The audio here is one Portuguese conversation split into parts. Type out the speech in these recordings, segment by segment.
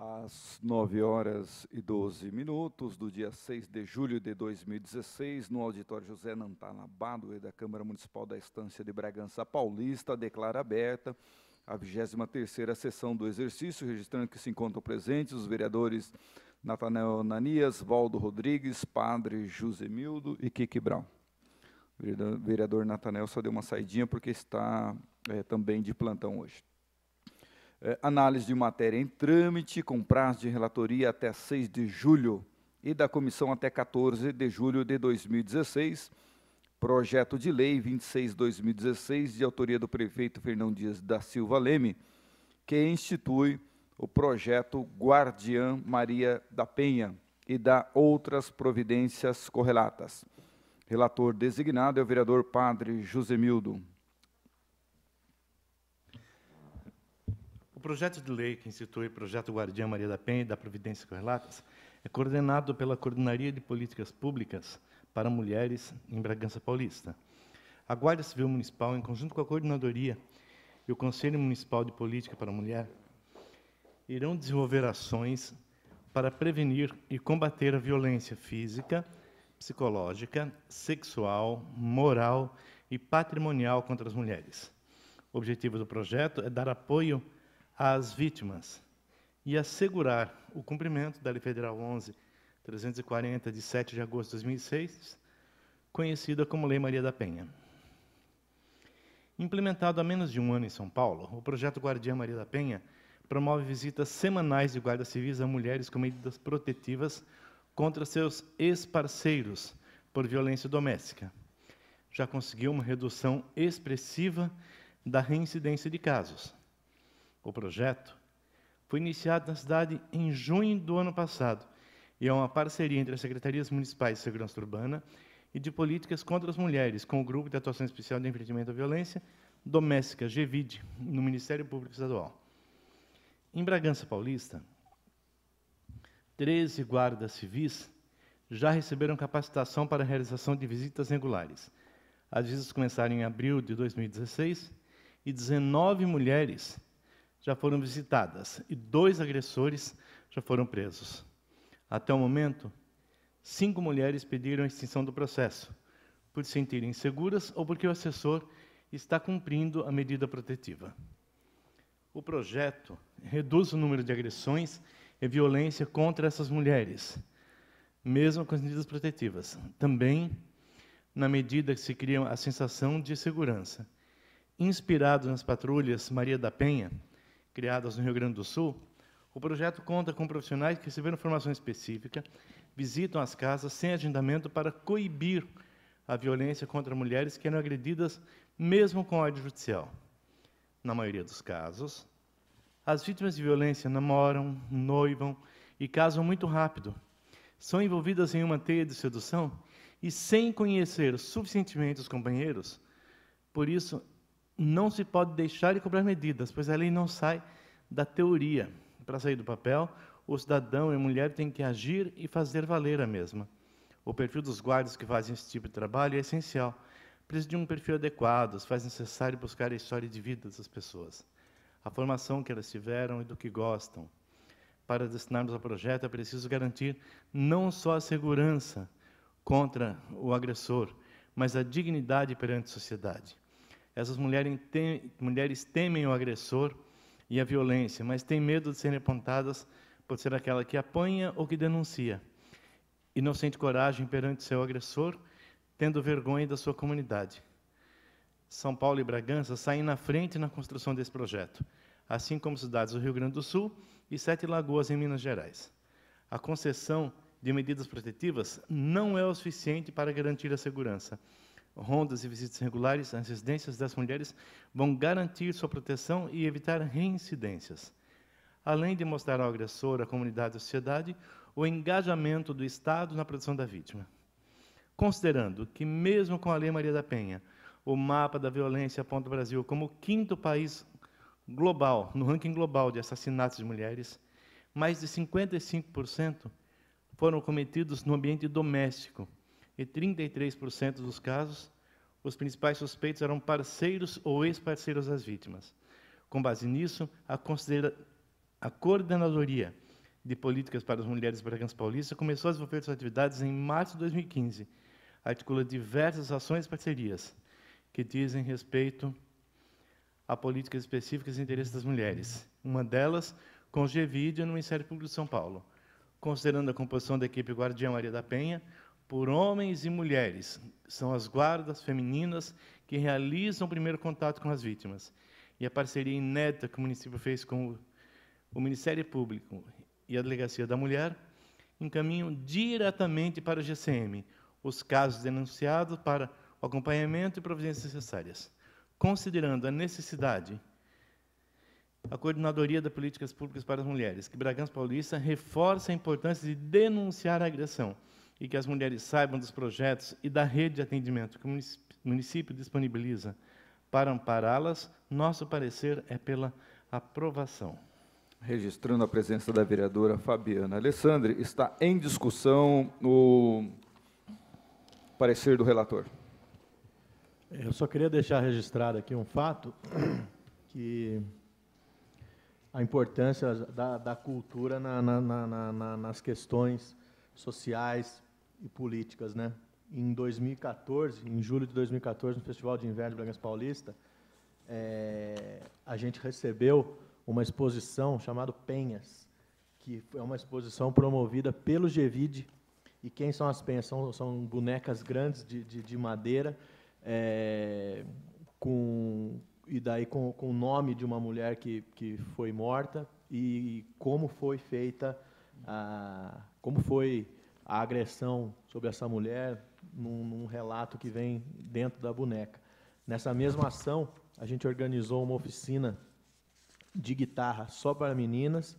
às 9 horas e 12 minutos do dia 6 de julho de 2016, no auditório José Nantanabá, da Câmara Municipal da Estância de Bragança Paulista, declara aberta a 23 sessão do exercício, registrando que se encontram presentes os vereadores Natanael Nanias, Valdo Rodrigues, Padre Josemildo e Kiki Brown. O vereador Natanael só deu uma saidinha porque está é, também de plantão hoje. É, análise de matéria em trâmite, com prazo de relatoria até 6 de julho, e da comissão até 14 de julho de 2016. Projeto de Lei 26-2016, de autoria do prefeito Fernão Dias da Silva Leme, que institui o projeto Guardiã Maria da Penha e dá outras providências correlatas. Relator designado é o vereador Padre Josemildo. O projeto de lei que institui o projeto Guardiã Maria da Penha e da Providência Correlatas é coordenado pela Coordenaria de Políticas Públicas para Mulheres em Bragança Paulista. A Guarda Civil Municipal, em conjunto com a Coordenadoria e o Conselho Municipal de Política para a Mulher, irão desenvolver ações para prevenir e combater a violência física, psicológica, sexual, moral e patrimonial contra as mulheres. O objetivo do projeto é dar apoio às vítimas e assegurar o cumprimento da Lei Federal 11.340, de 7 de agosto de 2006, conhecida como Lei Maria da Penha. Implementado há menos de um ano em São Paulo, o projeto Guardiã Maria da Penha promove visitas semanais de guardas civis a mulheres com medidas protetivas contra seus ex-parceiros por violência doméstica. Já conseguiu uma redução expressiva da reincidência de casos, o projeto, foi iniciado na cidade em junho do ano passado e é uma parceria entre as Secretarias Municipais de Segurança Urbana e de Políticas contra as Mulheres, com o Grupo de Atuação Especial de Enfrentamento à Violência Doméstica, GVID, no Ministério Público Estadual. Em Bragança Paulista, 13 guardas civis já receberam capacitação para a realização de visitas regulares. As visitas começaram em abril de 2016 e 19 mulheres já foram visitadas e dois agressores já foram presos. Até o momento, cinco mulheres pediram a extinção do processo, por se sentirem seguras ou porque o assessor está cumprindo a medida protetiva. O projeto reduz o número de agressões e violência contra essas mulheres, mesmo com as medidas protetivas. Também na medida que se cria a sensação de segurança. Inspirado nas patrulhas Maria da Penha, criadas no Rio Grande do Sul, o projeto conta com profissionais que receberam formação específica, visitam as casas sem agendamento para coibir a violência contra mulheres que eram agredidas mesmo com ódio judicial. Na maioria dos casos, as vítimas de violência namoram, noivam e casam muito rápido. São envolvidas em uma teia de sedução e sem conhecer suficientemente os companheiros. Por isso, não se pode deixar de cobrar medidas, pois a lei não sai da teoria. Para sair do papel, o cidadão e a mulher têm que agir e fazer valer a mesma. O perfil dos guardas que fazem esse tipo de trabalho é essencial. Precisa de um perfil adequado, faz necessário buscar a história de vida das pessoas, a formação que elas tiveram e do que gostam. Para destinarmos ao projeto, é preciso garantir não só a segurança contra o agressor, mas a dignidade perante a sociedade. Essas mulheres, temem o agressor e a violência, mas têm medo de serem apontadas por ser aquela que apanha ou que denuncia. E não sente coragem perante seu agressor, tendo vergonha da sua comunidade. São Paulo e Bragança saem na frente na construção desse projeto, assim como cidades do Rio Grande do Sul e Sete Lagoas, em Minas Gerais. A concessão de medidas protetivas não é o suficiente para garantir a segurança rondas e visitas regulares às residências das mulheres vão garantir sua proteção e evitar reincidências. Além de mostrar ao agressor, à comunidade e à sociedade o engajamento do Estado na proteção da vítima. Considerando que, mesmo com a Lei Maria da Penha, o mapa da violência aponta o Brasil como o quinto país global, no ranking global de assassinatos de mulheres, mais de 55% foram cometidos no ambiente doméstico, e 33% dos casos, os principais suspeitos eram parceiros ou ex-parceiros das vítimas. Com base nisso, a, a Coordenadoria de Políticas para as Mulheres Bragança Paulista começou a desenvolver suas atividades em março de 2015. Articula diversas ações e parcerias que dizem respeito a políticas específicas e interesse das mulheres. Uma delas, com o GVID no Ministério Público de São Paulo. Considerando a composição da equipe Guardiã Maria da Penha, por homens e mulheres. São as guardas femininas que realizam o primeiro contato com as vítimas. E a parceria inédita que o município fez com o Ministério Público e a Delegacia da Mulher encaminham diretamente para o GCM os casos denunciados para o acompanhamento e providências necessárias. Considerando a necessidade, a Coordenadoria das Políticas Públicas para as Mulheres, que Bragança Paulista reforça a importância de denunciar a agressão e que as mulheres saibam dos projetos e da rede de atendimento que o município disponibiliza para ampará-las, nosso parecer é pela aprovação. Registrando a presença da vereadora Fabiana Alessandre, está em discussão o parecer do relator. Eu só queria deixar registrado aqui um fato que a importância da, da cultura na, na, na, nas questões sociais, e políticas, né? Em 2014, em julho de 2014, no Festival de Inverno de Bragança Paulista, é, a gente recebeu uma exposição chamada Penhas, que é uma exposição promovida pelo Gevide. E quem são as penhas? São, são bonecas grandes de, de, de madeira, é, com, e daí com, com o nome de uma mulher que, que foi morta e como foi feita, a, como foi a agressão sobre essa mulher num, num relato que vem dentro da boneca. Nessa mesma ação, a gente organizou uma oficina de guitarra só para meninas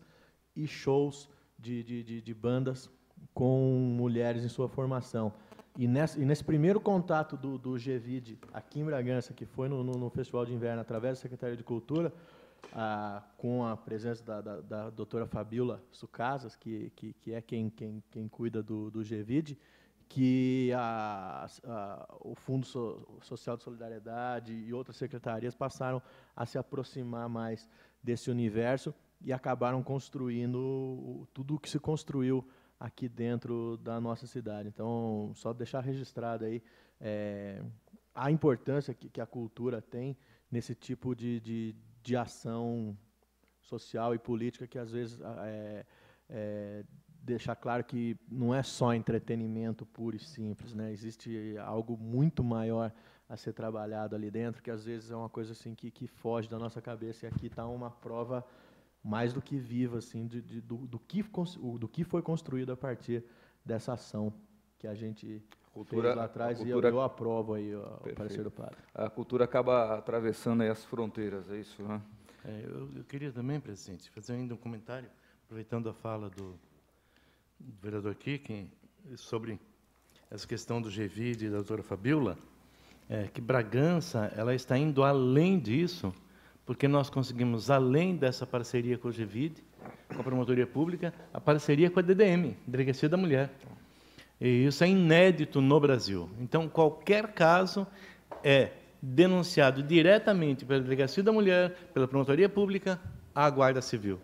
e shows de, de, de, de bandas com mulheres em sua formação. E, e nesse primeiro contato do, do GVID aqui em Bragança, que foi no, no, no Festival de Inverno, através da Secretaria de Cultura, ah, com a presença da, da, da doutora Fabiola Sucasas, que, que, que é quem, quem, quem cuida do, do GVID, que a, a, o Fundo so, Social de Solidariedade e outras secretarias passaram a se aproximar mais desse universo e acabaram construindo tudo o que se construiu aqui dentro da nossa cidade. Então, só deixar registrado aí é, a importância que, que, a cultura tem nesse tipo de, de de ação social e política que às vezes é, é, deixar claro que não é só entretenimento puro e simples, né? Existe algo muito maior a ser trabalhado ali dentro, que às vezes é uma coisa assim que, que foge da nossa cabeça. E aqui está uma prova mais do que viva, assim, de, de, do, do, que, do que foi construído a partir dessa ação que a gente cultura lá atrás cultura, e eu, eu aprovo aí ó, o parecer do padre. A cultura acaba atravessando as fronteiras, é isso, né? É, eu, eu, queria também, presidente, fazer ainda um comentário, aproveitando a fala do, do vereador Kikin, sobre essa questão do GVID e da doutora Fabiola, é, que Bragança ela está indo além disso, porque nós conseguimos, além dessa parceria com o GVID, com a promotoria pública, a parceria com a DDM, Delegacia da Mulher. E isso é inédito no Brasil. Então, qualquer caso é denunciado diretamente pela Delegacia da Mulher, pela Promotoria Pública, à Guarda Civil.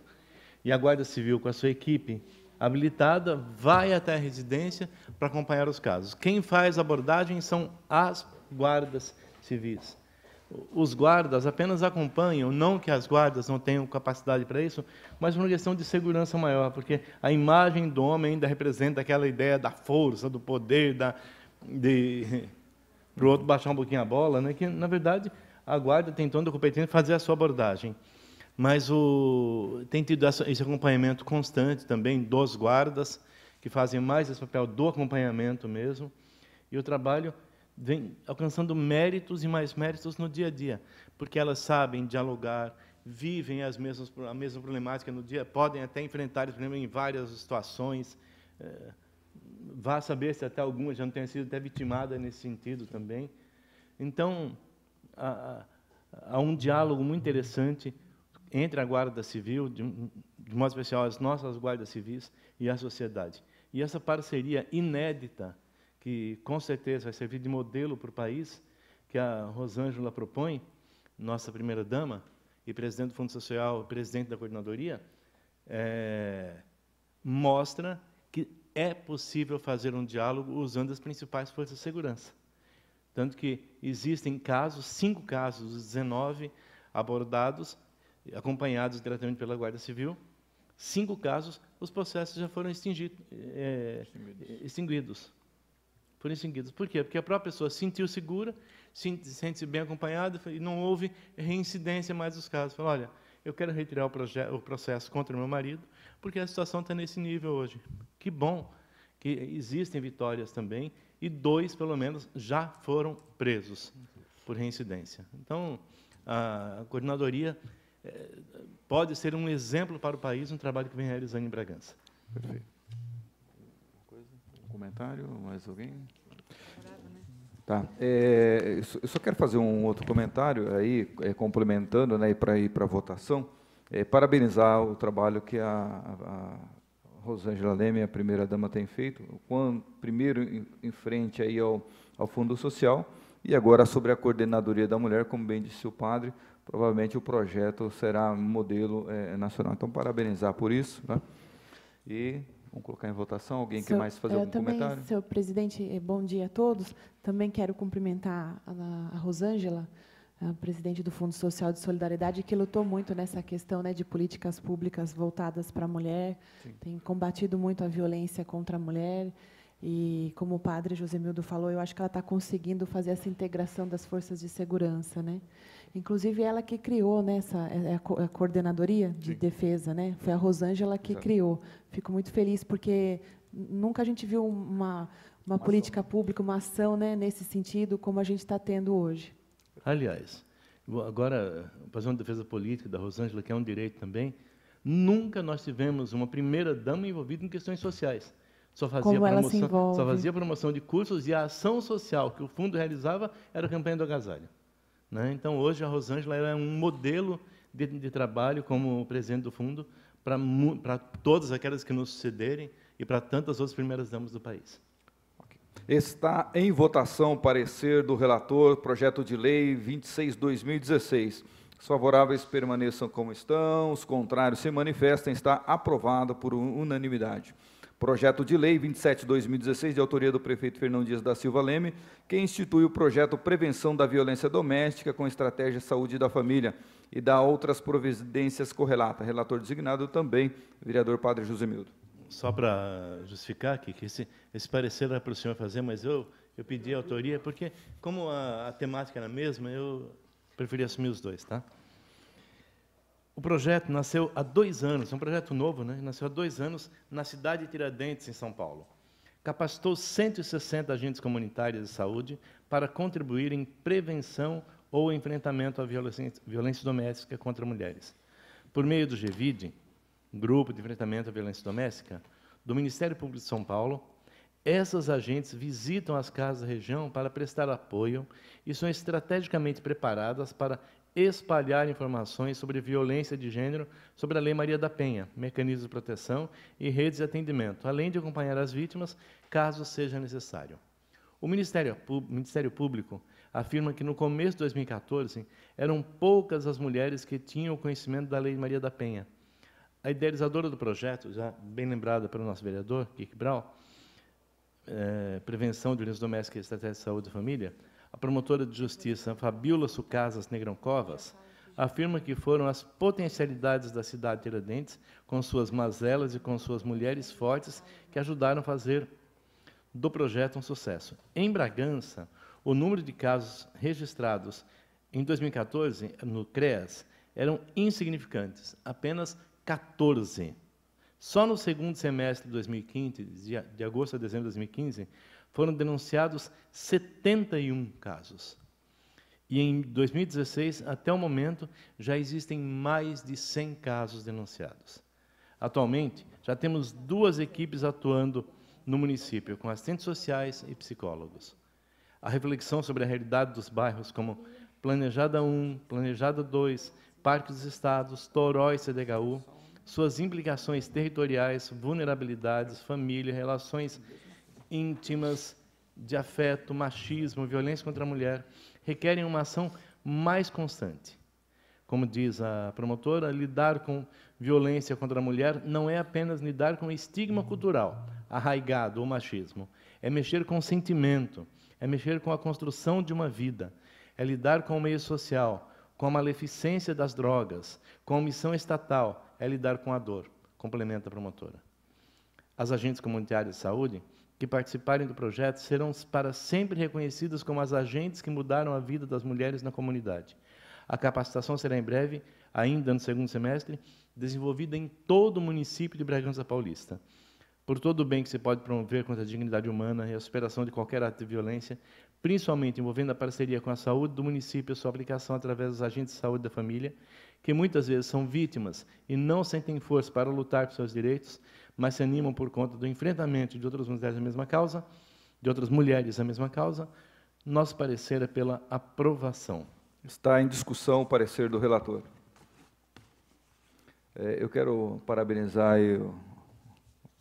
E a Guarda Civil, com a sua equipe habilitada, vai até a residência para acompanhar os casos. Quem faz abordagem são as guardas civis os guardas apenas acompanham, não que as guardas não tenham capacidade para isso, mas uma questão de segurança maior, porque a imagem do homem ainda representa aquela ideia da força, do poder, da, de para o outro baixar um pouquinho a bola, né? Que na verdade a guarda tem todo o competente de fazer a sua abordagem, mas o tem tido esse acompanhamento constante também dos guardas que fazem mais esse papel do acompanhamento mesmo, e o trabalho vem alcançando méritos e mais méritos no dia a dia, porque elas sabem dialogar, vivem as mesmas, a mesma problemática no dia, podem até enfrentar esse problema em várias situações. É, vá saber se até algumas já não tenha sido até vitimada nesse sentido também. Então, há, há um diálogo muito interessante entre a Guarda Civil, de, de modo especial as nossas guardas civis, e a sociedade. E essa parceria inédita que com certeza vai servir de modelo para o país, que a Rosângela propõe, nossa primeira-dama e presidente do Fundo Social, presidente da coordenadoria, é, mostra que é possível fazer um diálogo usando as principais forças de segurança. Tanto que existem casos, cinco casos, dos 19 abordados, acompanhados diretamente pela Guarda Civil, cinco casos, os processos já foram extinguidos. É, extinguidos foram extinguidos. Por quê? Porque a própria pessoa se sentiu segura, sente-se bem acompanhada e não houve reincidência mais dos casos. Falou, olha, eu quero retirar o, o processo contra o meu marido, porque a situação está nesse nível hoje. Que bom que existem vitórias também, e dois, pelo menos, já foram presos por reincidência. Então, a coordenadoria eh, pode ser um exemplo para o país, um trabalho que vem realizando em Bragança. Perfeito comentário? Mais alguém? Né? Tá. É, eu só quero fazer um outro comentário aí, é, complementando, né, para ir para a votação. É, parabenizar o trabalho que a, a Rosângela Leme, a primeira dama, tem feito. Quando, primeiro em, em, frente aí ao, ao Fundo Social e agora sobre a coordenadoria da mulher, como bem disse o padre, provavelmente o projeto será modelo é, nacional. Então, parabenizar por isso, né? E Vamos colocar em votação. Alguém Seu, quer mais fazer é, algum também, comentário? Senhor presidente, eh, bom dia a todos. Também quero cumprimentar a, a Rosângela, a presidente do Fundo Social de Solidariedade, que lutou muito nessa questão né, de políticas públicas voltadas para a mulher, Sim. tem combatido muito a violência contra a mulher. E, como o padre Josemildo falou, eu acho que ela está conseguindo fazer essa integração das forças de segurança. Né? Inclusive ela que criou né, essa é, é é a coordenadoria de Sim. defesa, né? Foi a Rosângela que criou. Fico muito feliz porque nunca a gente viu uma uma, uma política ação. pública, uma ação, né, nesse sentido como a gente está tendo hoje. Aliás, agora fazer uma defesa política da Rosângela que é um direito também. Nunca nós tivemos uma primeira dama envolvida em questões sociais. Só fazia, Como promoção, só fazia promoção de cursos e a ação social que o fundo realizava era a campanha do agasalho. Né? Então, hoje, a Rosângela é um modelo de, de trabalho como presidente do fundo para todas aquelas que nos sucederem e para tantas outras primeiras damas do país. Está em votação o parecer do relator, projeto de lei 26-2016. Os favoráveis permaneçam como estão, os contrários se manifestem, está aprovado por unanimidade. Projeto de Lei 27-2016, de autoria do prefeito Fernão Dias da Silva Leme, que institui o projeto Prevenção da Violência Doméstica com Estratégia Saúde da Família e dá outras providências correlata. Relator designado também, vereador Padre Josemildo. Só para justificar aqui, que esse, esse parecer era é para o senhor fazer, mas eu, eu pedi autoria, porque como a, a temática era a mesma, eu preferi assumir os dois, tá? O projeto nasceu há dois anos, é um projeto novo, né? Nasceu há dois anos na cidade de Tiradentes, em São Paulo. Capacitou 160 agentes comunitários de saúde para contribuir em prevenção ou enfrentamento à violência, violência doméstica contra mulheres. Por meio do GVID, Grupo de Enfrentamento à Violência Doméstica, do Ministério Público de São Paulo, essas agentes visitam as casas da região para prestar apoio e são estrategicamente preparadas para espalhar informações sobre violência de gênero, sobre a Lei Maria da Penha, mecanismos de proteção e redes de atendimento, além de acompanhar as vítimas caso seja necessário. O Ministério, Ministério Público afirma que no começo de 2014 eram poucas as mulheres que tinham conhecimento da Lei Maria da Penha. A idealizadora do projeto, já bem lembrada pelo nosso vereador, Kik Brau, eh, prevenção de Violência Doméstica e Estratégia de Saúde e Família, a promotora de justiça Fabiola Sucasas Covas, afirma que foram as potencialidades da cidade de Tiradentes, com suas mazelas e com suas mulheres fortes, que ajudaram a fazer do projeto um sucesso. Em Bragança, o número de casos registrados em 2014 no CREAS eram insignificantes, apenas 14. Só no segundo semestre de 2015, de agosto a dezembro de 2015, foram denunciados 71 casos. E em 2016, até o momento, já existem mais de 100 casos denunciados. Atualmente, já temos duas equipes atuando no município, com assistentes sociais e psicólogos. A reflexão sobre a realidade dos bairros, como Planejada 1, Planejada 2, Parque dos Estados, Toró e CDHU, suas implicações territoriais, vulnerabilidades, família, relações íntimas, de afeto, machismo, violência contra a mulher, requerem uma ação mais constante. Como diz a promotora, lidar com violência contra a mulher não é apenas lidar com estigma cultural arraigado ou machismo, é mexer com o sentimento, é mexer com a construção de uma vida, é lidar com o meio social, com a maleficência das drogas, com a omissão estatal, é lidar com a dor, complementa a promotora. As agentes comunitárias de saúde que participarem do projeto serão para sempre reconhecidas como as agentes que mudaram a vida das mulheres na comunidade. A capacitação será em breve, ainda no segundo semestre, desenvolvida em todo o município de Bragança Paulista. Por todo o bem que se pode promover contra a dignidade humana e a superação de qualquer ato de violência, principalmente envolvendo a parceria com a saúde do município e sua aplicação através dos agentes de saúde da família, que muitas vezes são vítimas e não sentem força para lutar por seus direitos, mas se animam por conta do enfrentamento de outras mulheres da mesma causa, de outras mulheres da mesma causa, nosso parecer é pela aprovação. Está em discussão o parecer do relator. É, eu quero parabenizar o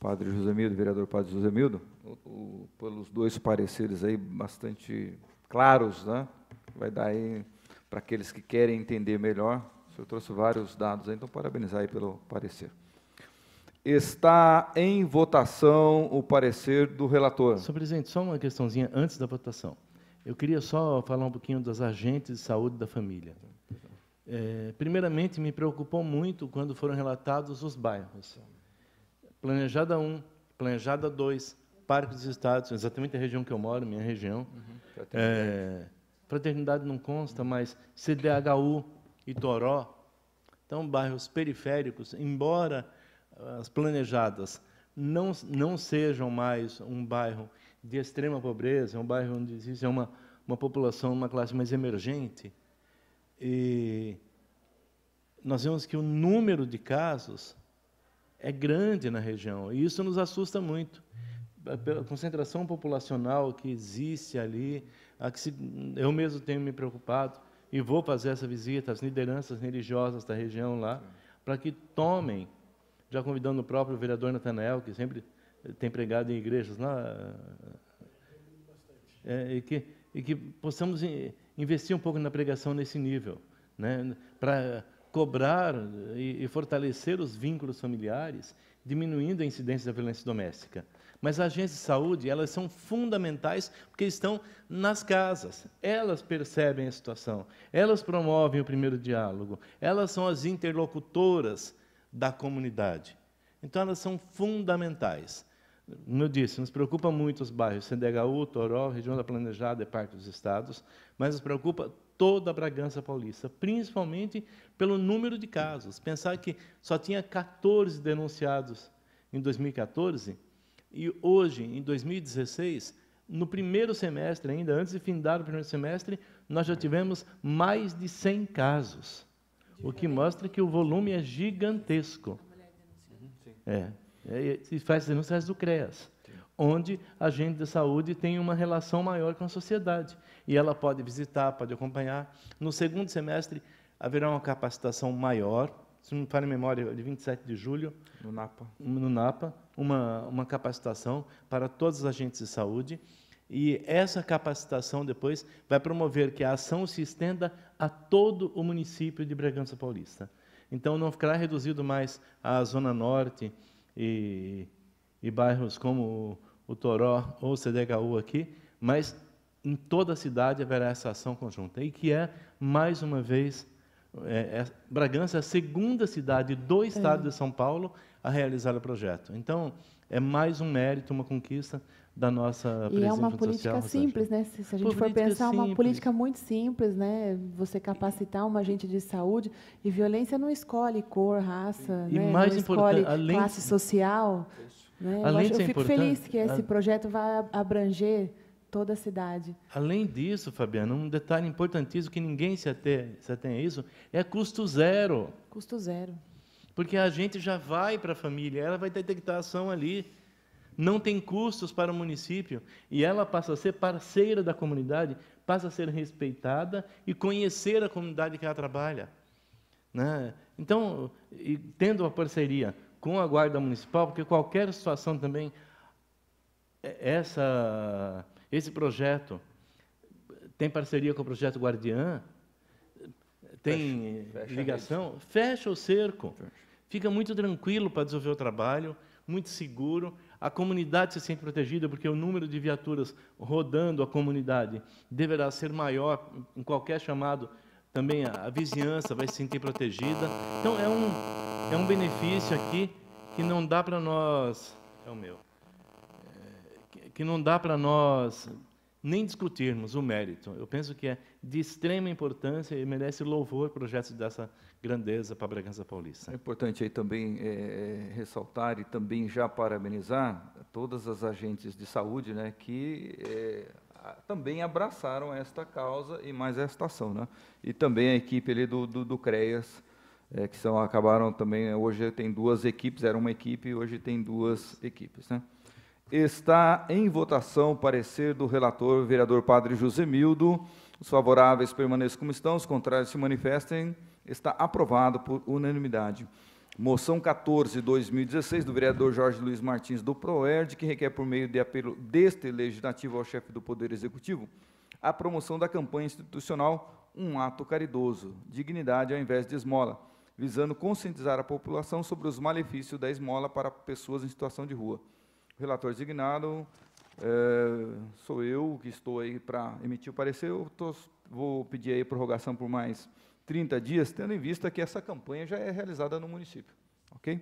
padre Josemildo, o vereador padre Josemildo, pelos dois pareceres aí bastante claros, né? Vai dar aí para aqueles que querem entender melhor eu senhor trouxe vários dados aí, então parabenizar aí pelo parecer. Está em votação o parecer do relator. Senhor presidente, só uma questãozinha antes da votação. Eu queria só falar um pouquinho das agentes de saúde da família. É, primeiramente, me preocupou muito quando foram relatados os bairros. Planejada 1, Planejada 2, Parque dos Estados, exatamente a região que eu moro, minha região. Uhum. Fraternidade. É, fraternidade não consta, mas CDHU, e Toró, então bairros periféricos, embora ah, as planejadas não, não sejam mais um bairro de extrema pobreza, é um bairro onde existe uma, uma população, uma classe mais emergente, e nós vemos que o número de casos é grande na região, e isso nos assusta muito. A concentração populacional que existe ali, que se, eu mesmo tenho me preocupado, e vou fazer essa visita às lideranças religiosas da região lá, para que tomem, já convidando o próprio vereador Natanael, que sempre tem pregado em igrejas lá, é, e, que, e que possamos investir um pouco na pregação nesse nível, né, para cobrar e, e fortalecer os vínculos familiares, diminuindo a incidência da violência doméstica. Mas as agências de saúde, elas são fundamentais porque estão nas casas. Elas percebem a situação, elas promovem o primeiro diálogo, elas são as interlocutoras da comunidade. Então, elas são fundamentais. Como eu disse, nos preocupa muito os bairros CDHU, Toró, região da Planejada e Parque dos Estados, mas nos preocupa toda a Bragança Paulista, principalmente pelo número de casos. Pensar que só tinha 14 denunciados em 2014 e hoje, em 2016, no primeiro semestre, ainda antes de findar o primeiro semestre, nós já tivemos mais de 100 casos, o que mostra que o volume é gigantesco. Uhum, é, é, e faz denúncias do CREAS, onde a agente de saúde tem uma relação maior com a sociedade. E ela pode visitar, pode acompanhar. No segundo semestre, haverá uma capacitação maior se não me falha a memória, é de 27 de julho, no Napa, no Napa uma, uma capacitação para todos os agentes de saúde. E essa capacitação depois vai promover que a ação se estenda a todo o município de Bragança Paulista. Então não ficará reduzido mais à Zona Norte e, e bairros como o, o Toró ou o CDHU aqui, mas em toda a cidade haverá essa ação conjunta. E que é, mais uma vez, é, é, Bragança é a segunda cidade do é. estado é. de São Paulo a realizar o projeto. Então, é mais um mérito, uma conquista da nossa e é uma política social, simples, né? Se, se a gente for pensar, simples. uma política muito simples, né? Você capacitar um agente de saúde e violência não escolhe cor, raça, e né? mais não escolhe além, classe social. Né? Além eu, acho, eu fico feliz que esse projeto vai abranger toda a cidade. Além disso, Fabiana, um detalhe importantíssimo que ninguém se atém, se a isso é custo zero. Custo zero. Porque a gente já vai para a família, ela vai detectar a ação ali. Não tem custos para o município e ela passa a ser parceira da comunidade, passa a ser respeitada e conhecer a comunidade que ela trabalha. Né? Então, tendo a parceria com a Guarda Municipal, porque qualquer situação também, é, essa esse projeto tem parceria com o projeto Guardiã, tem fecha, fecha ligação, fecha o cerco. Fecha. Fica muito tranquilo para desenvolver o trabalho, muito seguro. A comunidade se sente protegida porque o número de viaturas rodando a comunidade deverá ser maior em qualquer chamado. Também a, a vizinhança vai se sentir protegida. Então é um é um benefício aqui que não dá para nós. É o meu que não dá para nós nem discutirmos o mérito. Eu penso que é de extrema importância e merece louvor projetos dessa grandeza para a Bragança Paulista. É importante aí também é, é, ressaltar e também já parabenizar todas as agentes de saúde né, que é, também abraçaram esta causa e mais esta ação. Né? E também a equipe ali do, do, do CREAS, é, que são, acabaram também, hoje tem duas equipes, era uma equipe, hoje tem duas equipes. Né? Está em votação o parecer do relator, vereador Padre Josemildo. Os favoráveis permaneçam como estão, os contrários se manifestem. Está aprovado por unanimidade. Moção 14, 2016, do vereador Jorge Luiz Martins do PROERD, que requer, por meio de apelo deste legislativo ao chefe do Poder Executivo, a promoção da campanha institucional Um Ato Caridoso, Dignidade ao invés de Esmola, visando conscientizar a população sobre os malefícios da esmola para pessoas em situação de rua relator designado, é, sou eu que estou aí para emitir o parecer, eu tô, vou pedir aí prorrogação por mais 30 dias, tendo em vista que essa campanha já é realizada no município. Ok?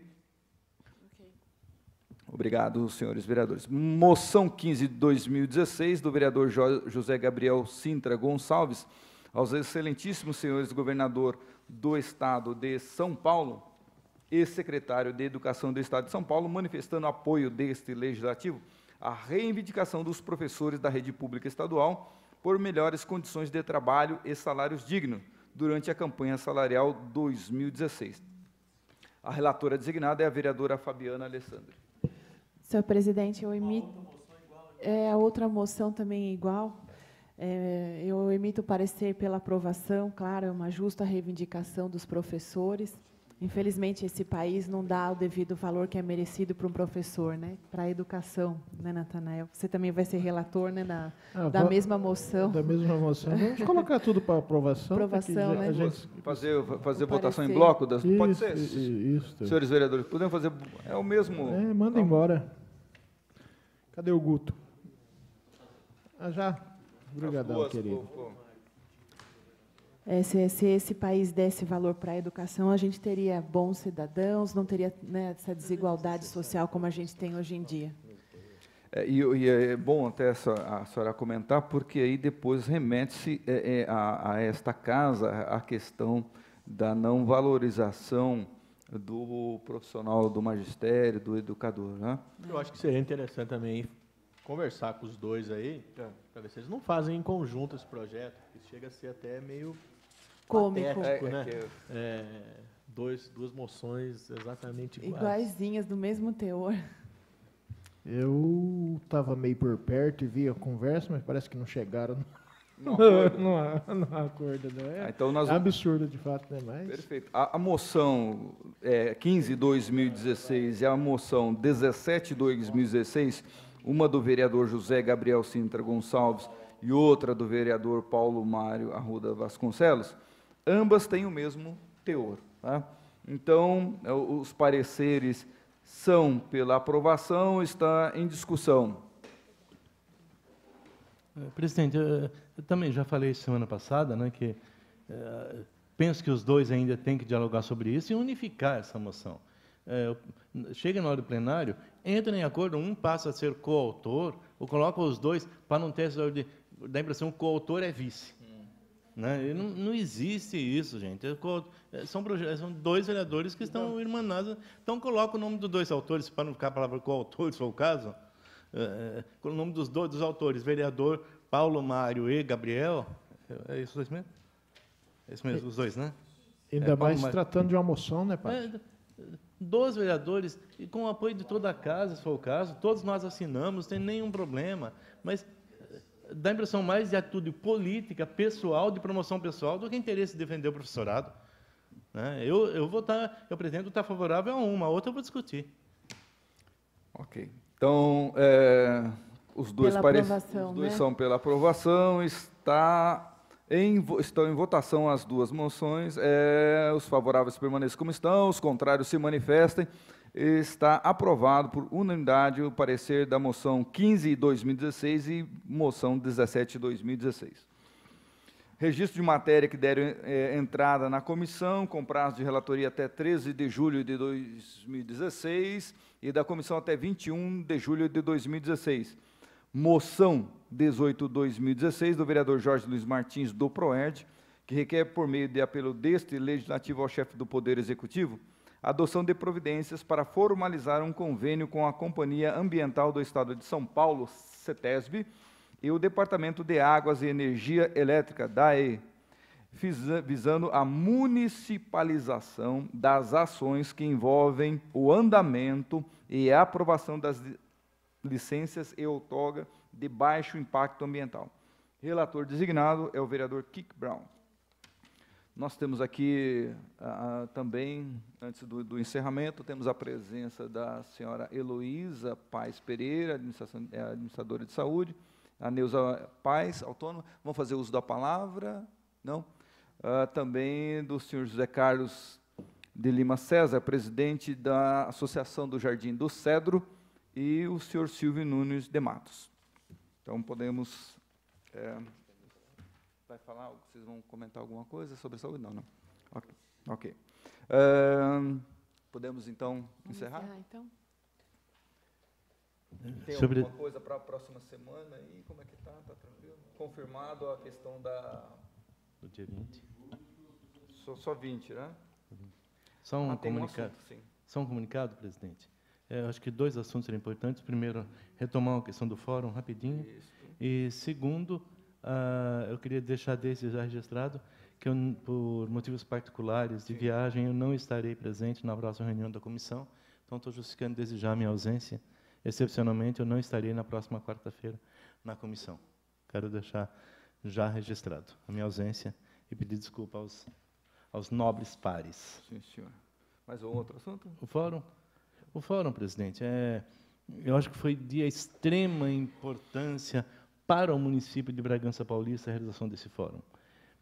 Obrigado, senhores vereadores. Moção 15 de 2016, do vereador jo José Gabriel Sintra Gonçalves, aos excelentíssimos senhores governador do Estado de São Paulo, ex-secretário de Educação do Estado de São Paulo, manifestando apoio deste legislativo à reivindicação dos professores da rede pública estadual por melhores condições de trabalho e salários dignos durante a campanha salarial 2016. A relatora designada é a vereadora Fabiana Alessandro. Senhor presidente, eu emito. Né? É, a outra moção também é igual. É, eu emito parecer pela aprovação, claro, é uma justa reivindicação dos professores. Infelizmente, esse país não dá o devido valor que é merecido para um professor, né? para a educação, né, Natanael? Você também vai ser relator né, da, ah, da mesma moção. Da mesma moção. Vamos colocar tudo para aprovação. Aprovação, né? Gente... Fazer, fazer votação em bloco? Das... Isso, Pode ser? Isso. Senhores vereadores, podemos fazer... É o mesmo... É, manda então, embora. Cadê o Guto? Ah, já. Obrigadão, querido. Pô, pô. É, se, se, esse país desse valor para a educação, a gente teria bons cidadãos, não teria né, essa desigualdade social como a gente tem hoje em dia. É, e, e, é, é bom até a senhora, a senhora comentar, porque aí depois remete-se é, é, a, a, esta casa a questão da não valorização do profissional do magistério, do educador. Né? Eu acho que seria interessante também conversar com os dois aí, é. para ver se eles não fazem em conjunto esse projeto, que chega a ser até meio cômico, patético, é, é né? É, é, dois, duas moções exatamente iguais. Iguaizinhas, do mesmo teor. Eu estava meio por perto e vi a conversa, mas parece que não chegaram não acordo, não, não acorda, não é? Ah, então nós... É absurdo, de fato, né? mais Perfeito. A, a moção é, 15-2016 e a moção 17-2016 uma do vereador José Gabriel Sintra Gonçalves e outra do vereador Paulo Mário Arruda Vasconcelos, ambas têm o mesmo teor. Tá? Então, é, os pareceres são pela aprovação, está em discussão. É, presidente, eu, eu também já falei semana passada, né, que é, penso que os dois ainda têm que dialogar sobre isso e unificar essa moção. É, chega na hora do plenário, Entram em acordo, um passa a ser coautor, ou coloca os dois, para não ter essa da impressão que o coautor é vice. Hum. Né? Não, não, existe isso, gente. É é, são, são dois vereadores que estão irmanados. Então, coloca o nome dos dois autores, para não ficar a palavra coautor, se for o caso, é, é, o nome dos dois dos autores, vereador Paulo Mário e Gabriel. É isso mesmo? É isso mesmo, os dois, né? Ainda é, mais Mário... tratando de uma moção, né, Paty? É, dos vereadores, e com o apoio de toda a casa, se for o caso, todos nós assinamos, não tem nenhum problema, mas eh, dá a impressão mais de atitude política, pessoal, de promoção pessoal, do que interesse de defender o professorado. Né? Eu, eu, vou estar, tá, eu pretendo estar tá favorável a uma, a outra eu vou discutir. Ok. Então, é, os dois, pela os dois né? são pela aprovação, está em, estão em votação as duas moções. É, os favoráveis permaneçam como estão, os contrários se manifestem. Está aprovado por unanimidade o parecer da moção 15 de 2016 e moção 17 de 2016. Registro de matéria que deram é, entrada na comissão, com prazo de relatoria até 13 de julho de 2016 e da comissão até 21 de julho de 2016 moção 18-2016 do vereador Jorge Luiz Martins do Proerd, que requer, por meio de apelo deste legislativo ao chefe do Poder Executivo, a adoção de providências para formalizar um convênio com a Companhia Ambiental do Estado de São Paulo, CETESB, e o Departamento de Águas e Energia Elétrica, DAE, visando a municipalização das ações que envolvem o andamento e a aprovação das licenças e outorga de baixo impacto ambiental. Relator designado é o vereador Kick Brown. Nós temos aqui ah, ah, também, antes do, do, encerramento, temos a presença da senhora Heloísa Paz Pereira, é, administradora de saúde, a Neuza Paz, autônoma. Vão fazer uso da palavra? Não? Ah, também do senhor José Carlos de Lima César, presidente da Associação do Jardim do Cedro, e o senhor Silvio Nunes de Matos. Então, podemos... É, vai falar? Vocês vão comentar alguma coisa sobre a saúde? Não, não. Ok. okay. Uh, podemos, então, Vamos encerrar? encerrar então. Tem sobre... alguma coisa para a próxima semana e Como é que tá? Está tranquilo? Confirmado a questão da... Do dia 20. Só, só 20, né? Só um ah, comunicado. Um assunto, só um comunicado, presidente. É, acho que dois assuntos seriam importantes. Primeiro, retomar a questão do fórum rapidinho. Isso. E segundo, uh, eu queria deixar desde já registrado que eu, por motivos particulares de Sim. viagem eu não estarei presente na próxima reunião da comissão. Então estou justificando desde já a minha ausência. Excepcionalmente eu não estarei na próxima quarta-feira na comissão. Quero deixar já registrado a minha ausência e pedir desculpa aos aos nobres pares. Sim, senhor. Mais um outro assunto? O fórum? O fórum, presidente, é, eu acho que foi de extrema importância para o município de Bragança Paulista a realização desse fórum.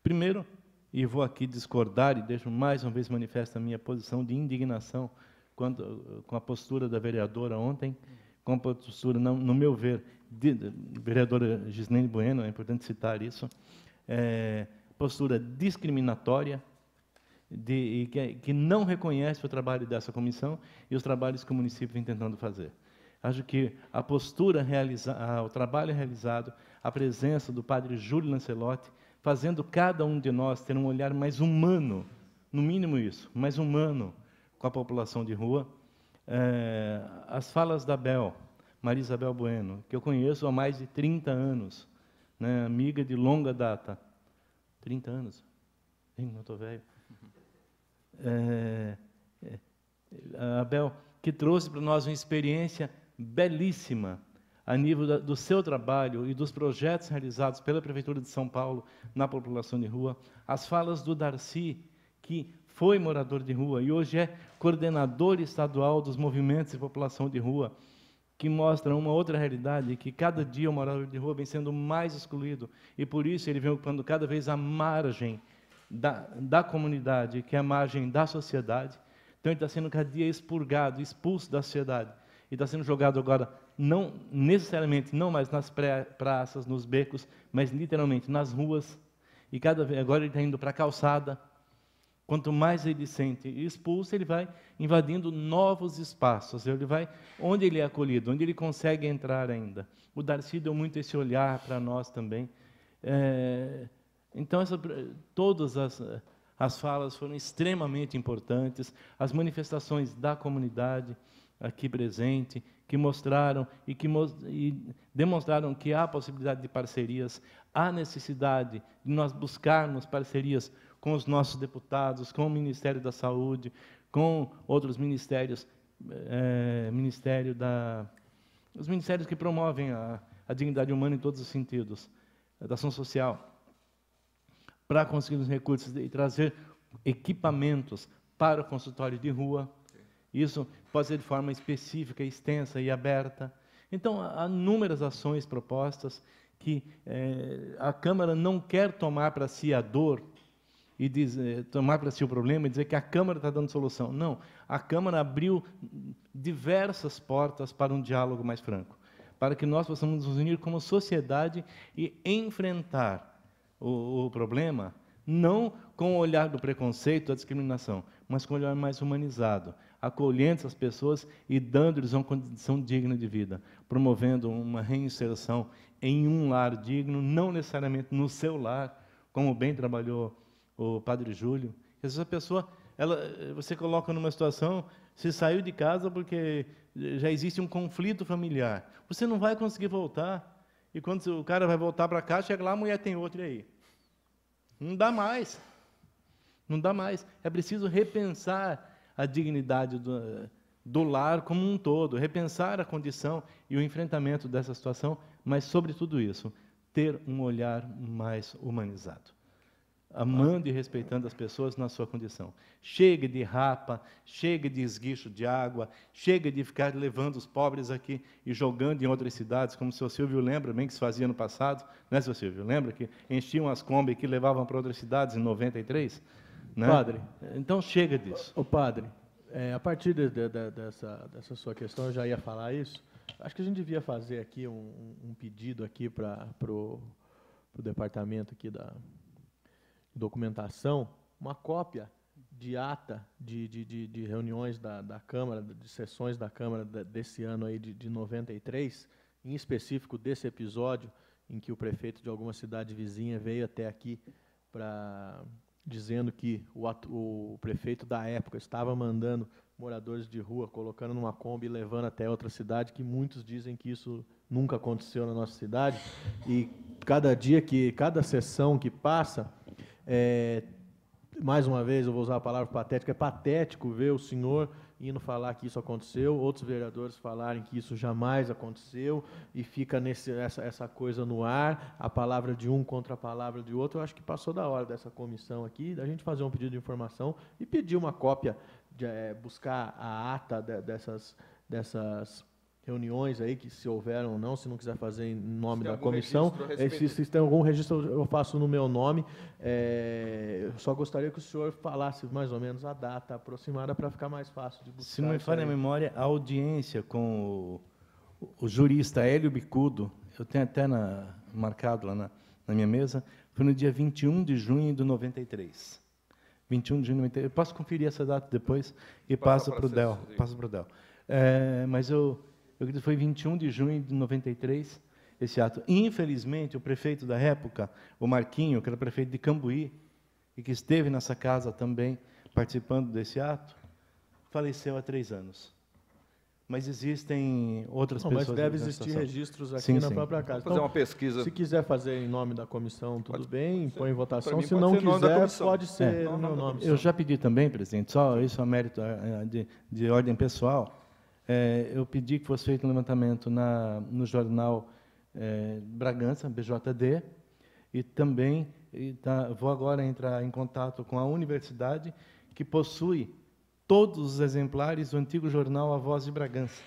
Primeiro, e vou aqui discordar e deixo mais uma vez manifesta a minha posição de indignação quando, com a postura da vereadora ontem, com a postura, no meu ver, de, de, vereadora Gislene Bueno, é importante citar isso, é, postura discriminatória, de, que, que não reconhece o trabalho dessa comissão e os trabalhos que o município vem tentando fazer. Acho que a postura realizada, o trabalho realizado, a presença do padre Júlio Lancelotti, fazendo cada um de nós ter um olhar mais humano, no mínimo isso, mais humano com a população de rua. É, as falas da Bel, Maria Isabel Bueno, que eu conheço há mais de 30 anos, né, amiga de longa data. 30 anos? Hein, não estou velho. É, é, Abel, que trouxe para nós uma experiência belíssima a nível da, do seu trabalho e dos projetos realizados pela Prefeitura de São Paulo na população de rua, as falas do Darcy, que foi morador de rua e hoje é coordenador estadual dos movimentos de população de rua, que mostra uma outra realidade, que cada dia o morador de rua vem sendo mais excluído e por isso ele vem ocupando cada vez a margem da, da comunidade, que é a margem da sociedade. Então ele está sendo cada dia expurgado, expulso da sociedade. E está sendo jogado agora, não necessariamente, não mais nas praças, nos becos, mas literalmente nas ruas. E cada vez, agora ele está indo para a calçada. Quanto mais ele sente expulso, ele vai invadindo novos espaços. Ele vai onde ele é acolhido, onde ele consegue entrar ainda. O Darcy deu muito esse olhar para nós também. É, então, essa, todas as, eh, as falas foram extremamente importantes, as manifestações da comunidade aqui presente, que mostraram e que e demonstraram que há possibilidade de parcerias, há necessidade de nós buscarmos parcerias com os nossos deputados, com o Ministério da Saúde, com outros ministérios, é, ministério da, os ministérios que promovem a, a dignidade humana em todos os sentidos, da ação social para conseguir os recursos e trazer equipamentos para o consultório de rua. Isso pode ser de forma específica, extensa e aberta. Então, há inúmeras ações propostas que eh, a Câmara não quer tomar para si a dor e diz, eh, tomar para si o problema e dizer que a Câmara está dando solução. Não, a Câmara abriu diversas portas para um diálogo mais franco, para que nós possamos nos unir como sociedade e enfrentar o, o problema, não com o olhar do preconceito, da discriminação, mas com o olhar mais humanizado, acolhendo essas pessoas e dando-lhes uma condição digna de vida, promovendo uma reinserção em um lar digno, não necessariamente no seu lar, como bem trabalhou o padre Júlio. Essa pessoa, ela, você coloca numa situação, se saiu de casa porque já existe um conflito familiar, você não vai conseguir voltar. E quando o cara vai voltar para casa, chega lá, a mulher tem outra, aí? Não dá mais. Não dá mais. É preciso repensar a dignidade do, do lar como um todo, repensar a condição e o enfrentamento dessa situação, mas, sobre tudo isso, ter um olhar mais humanizado amando e respeitando as pessoas na sua condição. Chega de rapa, chega de esguicho de água, chega de ficar levando os pobres aqui e jogando em outras cidades, como o seu Silvio lembra bem que se fazia no passado, né, seu Silvio? Lembra que enchiam as Kombi que levavam para outras cidades em 93? Né? Padre. Então chega disso. O padre, é, a partir de, de, de, dessa, dessa sua questão, eu já ia falar isso. Acho que a gente devia fazer aqui um, um pedido aqui para o departamento aqui da, documentação, uma cópia de ata de, de, de, de reuniões da, da, Câmara, de sessões da Câmara desse ano aí de, de 93, em específico desse episódio em que o prefeito de alguma cidade vizinha veio até aqui para dizendo que o, o, prefeito da época estava mandando moradores de rua, colocando numa Kombi e levando até outra cidade, que muitos dizem que isso nunca aconteceu na nossa cidade. E cada dia que, cada sessão que passa, é, mais uma vez, eu vou usar a palavra patética é patético ver o senhor indo falar que isso aconteceu, outros vereadores falarem que isso jamais aconteceu, e fica nesse, essa, essa coisa no ar, a palavra de um contra a palavra de outro. Eu acho que passou da hora dessa comissão aqui, da gente fazer um pedido de informação e pedir uma cópia, de, é, buscar a ata de, dessas, dessas reuniões aí que se houveram ou não, se não quiser fazer em nome da comissão, é, se, se tem algum registro eu faço no meu nome. É, eu só gostaria que o senhor falasse mais ou menos a data aproximada para ficar mais fácil de buscar. Se não me falha a memória, a audiência com o, o, jurista Hélio Bicudo, eu tenho até na, marcado lá na, na, minha mesa, foi no dia 21 de junho de 93. 21 de junho de 93. Eu posso conferir essa data depois e passo para o Del. Passo para o Del. É, mas eu eu acredito que foi 21 de junho de 93, esse ato. Infelizmente, o prefeito da época, o Marquinho, que era prefeito de Cambuí, e que esteve nessa casa também participando desse ato, faleceu há três anos. Mas existem outras não, pessoas. Mas deve existir registros aqui sim, na sim. própria casa. Então, fazer uma pesquisa. Se quiser fazer em nome da comissão, tudo pode bem, ser, põe em votação. Mim, se não quiser, pode é. ser é, no nome. Eu já pedi também, presidente, só isso é mérito é, de, de ordem pessoal é, eu pedi que fosse feito um levantamento na, no jornal é, Bragança, BJD, e também e tá, vou agora entrar em contato com a universidade que possui todos os exemplares do antigo jornal A Voz de Bragança.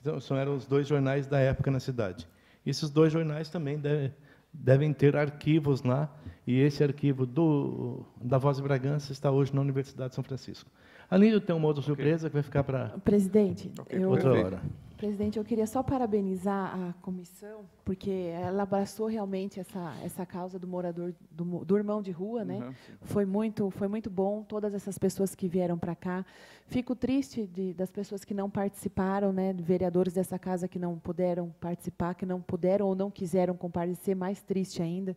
Então, são, eram os dois jornais da época na cidade. Esses dois jornais também deve, devem ter arquivos lá, e esse arquivo do, da Voz de Bragança está hoje na Universidade de São Francisco. Além de ter uma outra surpresa okay. que vai ficar para. Presidente, okay, eu... outra hora. Presidente, eu queria só parabenizar a comissão, porque ela abraçou realmente essa, essa causa do morador, do, do irmão de rua, né? Uhum. Foi muito, foi muito bom, todas essas pessoas que vieram para cá. Fico triste de, das pessoas que não participaram, né? Vereadores dessa casa que não puderam participar, que não puderam ou não quiseram comparecer, mais triste ainda,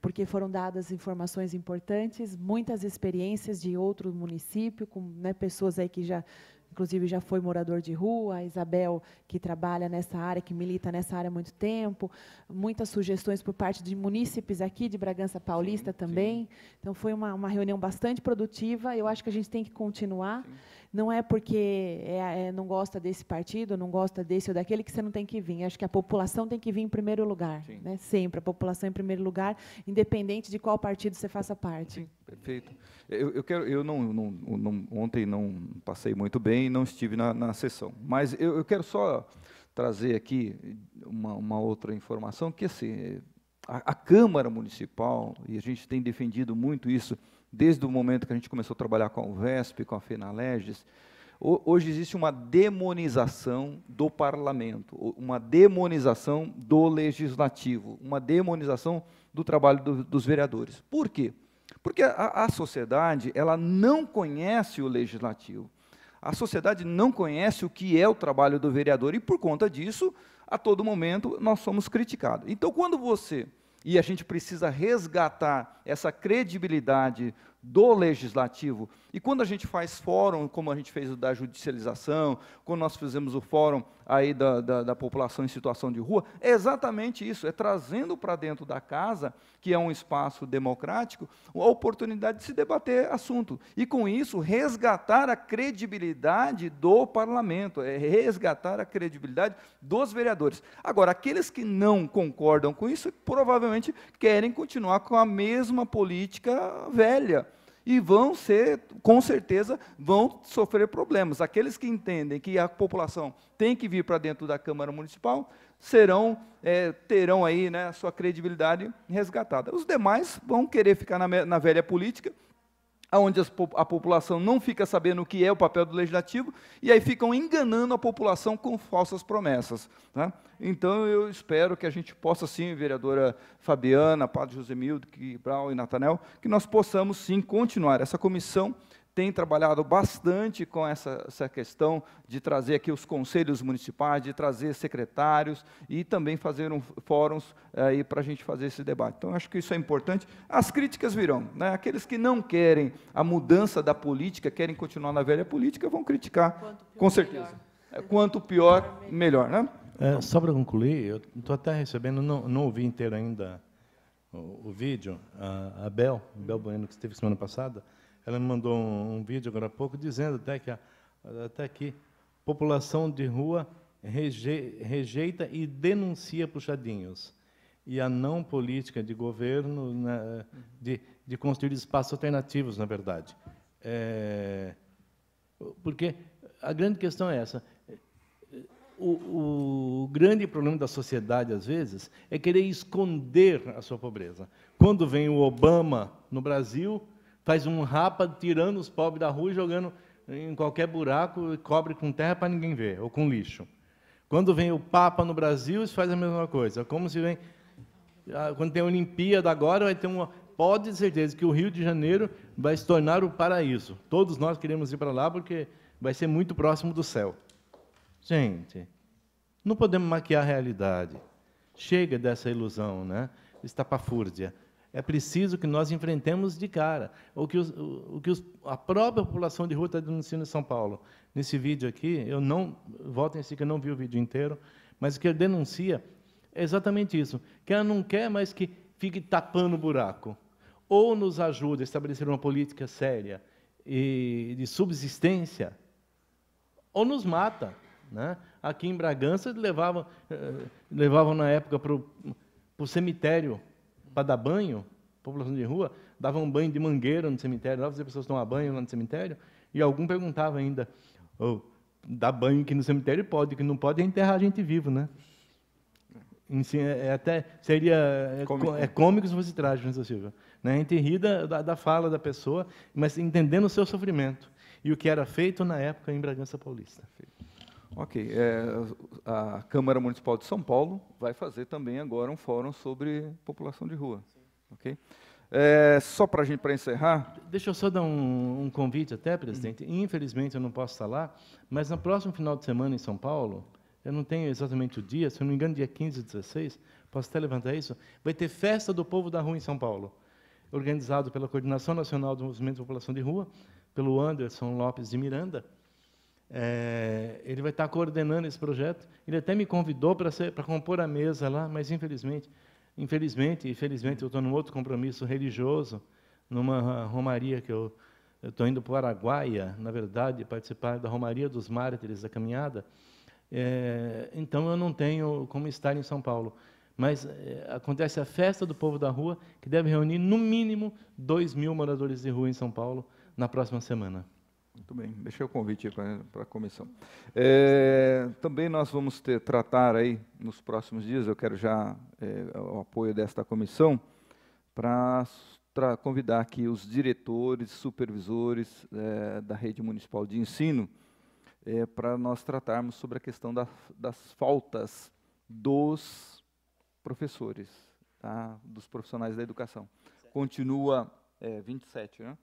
porque foram dadas informações importantes, muitas experiências de outro município, com né, pessoas aí que já inclusive já foi morador de rua, a Isabel, que trabalha nessa área, que milita nessa área há muito tempo, muitas sugestões por parte de munícipes aqui de Bragança Paulista sim, também. Sim. Então, foi uma, uma reunião bastante produtiva, eu acho que a gente tem que continuar. Sim não é porque é, é, não gosta desse partido, não gosta desse ou daquele que você não tem que vir. Acho que a população tem que vir em primeiro lugar, Sim. né? sempre. A população em primeiro lugar, independente de qual partido você faça parte. Sim, perfeito. Eu, eu, quero, eu não, não, não, ontem não passei muito bem, não estive na, na sessão, mas eu, eu quero só trazer aqui uma, uma, outra informação, que assim, a, a Câmara Municipal, e a gente tem defendido muito isso, desde o momento que a gente começou a trabalhar com a UVESP, com a FENALEGES, hoje existe uma demonização do parlamento, uma demonização do legislativo, uma demonização do trabalho do, dos vereadores. Por quê? Porque a, a sociedade ela não conhece o legislativo. A sociedade não conhece o que é o trabalho do vereador e, por conta disso, a todo momento nós somos criticados. Então, quando você e a gente precisa resgatar essa credibilidade do legislativo. E quando a gente faz fórum, como a gente fez o da judicialização, quando nós fizemos o fórum aí da, da, da população em situação de rua, é exatamente isso, é trazendo para dentro da casa, que é um espaço democrático, a oportunidade de se debater assunto. E com isso, resgatar a credibilidade do parlamento, é resgatar a credibilidade dos vereadores. Agora, aqueles que não concordam com isso, provavelmente querem continuar com a mesma política velha e vão ser, com certeza, vão sofrer problemas. Aqueles que entendem que a população tem que vir para dentro da Câmara Municipal serão, é, terão aí né, a sua credibilidade resgatada. Os demais vão querer ficar na, na velha política onde a população não fica sabendo o que é o papel do legislativo, e aí ficam enganando a população com falsas promessas. Tá? Então, eu espero que a gente possa, sim, vereadora Fabiana, padre Josemildo, Brau e Natanel, que nós possamos, sim, continuar essa comissão tem trabalhado bastante com essa, essa, questão de trazer aqui os conselhos municipais, de trazer secretários e também fazer um, fóruns eh, aí para a gente fazer esse debate. Então, acho que isso é importante. As críticas virão. Né? Aqueles que não querem a mudança da política, querem continuar na velha política, vão criticar, pior, com certeza. Melhor. É, quanto pior, melhor. Né? É, só para concluir, eu estou até recebendo, não, não ouvi inteiro ainda o, o vídeo, a, a Bel, Bel Bueno, que esteve semana passada, ela me mandou um, um vídeo agora há pouco dizendo até que, a, até que população de rua reje, rejeita e denuncia puxadinhos. E a não política de governo né, de, de construir espaços alternativos, na verdade. É, porque a grande questão é essa. O, o, grande problema da sociedade, às vezes, é querer esconder a sua pobreza. Quando vem o Obama no Brasil, faz um rapa tirando os pobres da rua e jogando em qualquer buraco e cobre com terra para ninguém ver, ou com lixo. Quando vem o Papa no Brasil, isso faz a mesma coisa. Como se vem. Ah, quando tem a Olimpíada agora, vai ter uma. Pode ter certeza que o Rio de Janeiro vai se tornar o paraíso. Todos nós queremos ir para lá porque vai ser muito próximo do céu. Gente, não podemos maquiar a realidade. Chega dessa ilusão, né? fúrdia é preciso que nós enfrentemos de cara, o que, os, o que os, a própria população de rua está denunciando em São Paulo. Nesse vídeo aqui, eu não, voltem-se que eu não vi o vídeo inteiro, mas o que ele denuncia é exatamente isso, que ela não quer mais que fique tapando o buraco. Ou nos ajuda a estabelecer uma política séria e de subsistência, ou nos mata. Né? Aqui em Bragança, levavam, eh, levavam na época para o cemitério para dar banho, população de rua, davam banho de mangueira no cemitério, lá as pessoas tomar banho lá no cemitério, e algum perguntava ainda, oh, dar banho aqui no cemitério pode, que não pode é enterrar a gente vivo, né? É, é, até seria é cômico, é cômico se fosse trágico, né, Silva? Né? A gente da, da fala da pessoa, mas entendendo o seu sofrimento e o que era feito na época em Bragança Paulista. Ok. É, a Câmara Municipal de São Paulo vai fazer também agora um fórum sobre população de rua. Sim. Ok? É, só para a gente para encerrar. Deixa eu só dar um, um convite até, presidente. Infelizmente eu não posso estar lá, mas no próximo final de semana em São Paulo, eu não tenho exatamente o dia, se eu não me engano, dia 15 e 16, posso até levantar isso, vai ter festa do povo da rua em São Paulo, organizado pela Coordenação Nacional do Movimento de População de Rua, pelo Anderson Lopes de Miranda, é, ele vai estar coordenando esse projeto. Ele até me convidou para compor a mesa lá, mas infelizmente, infelizmente, infelizmente eu estou num outro compromisso religioso, numa romaria que eu estou indo para o Araguaia, na verdade, participar da romaria dos mártires da caminhada. É, então eu não tenho como estar em São Paulo. Mas é, acontece a festa do povo da rua, que deve reunir no mínimo 2 mil moradores de rua em São Paulo na próxima semana. Muito bem, deixei o convite para a comissão. É, também nós vamos ter, tratar aí nos próximos dias, eu quero já é, o apoio desta comissão, para convidar aqui os diretores, supervisores é, da rede municipal de ensino, é, para nós tratarmos sobre a questão da, das faltas dos professores, tá? dos profissionais da educação. Continua 27, é, né?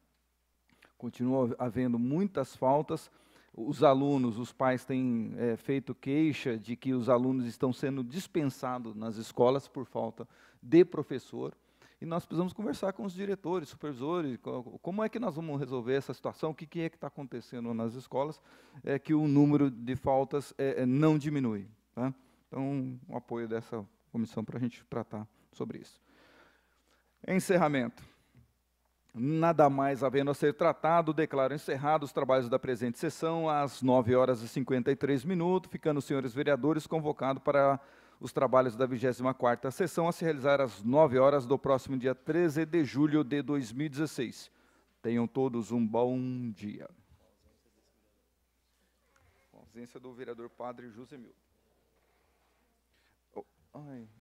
continua havendo muitas faltas. Os alunos, os pais têm é, feito queixa de que os alunos estão sendo dispensados nas escolas por falta de professor. E nós precisamos conversar com os diretores, supervisores, como é que nós vamos resolver essa situação, o que, é que está acontecendo nas escolas, é que o número de faltas é, não diminui. Tá? Então, o apoio dessa comissão para a gente tratar sobre isso. Encerramento. Nada mais havendo a ser tratado, declaro encerrados os trabalhos da presente sessão às 9 horas e 53 minutos, ficando os senhores vereadores convocados para os trabalhos da 24ª sessão a se realizar às 9 horas do próximo dia 13 de julho de 2016. Tenham todos um bom dia. Com ausência do vereador Padre José Milton. Oh, ai.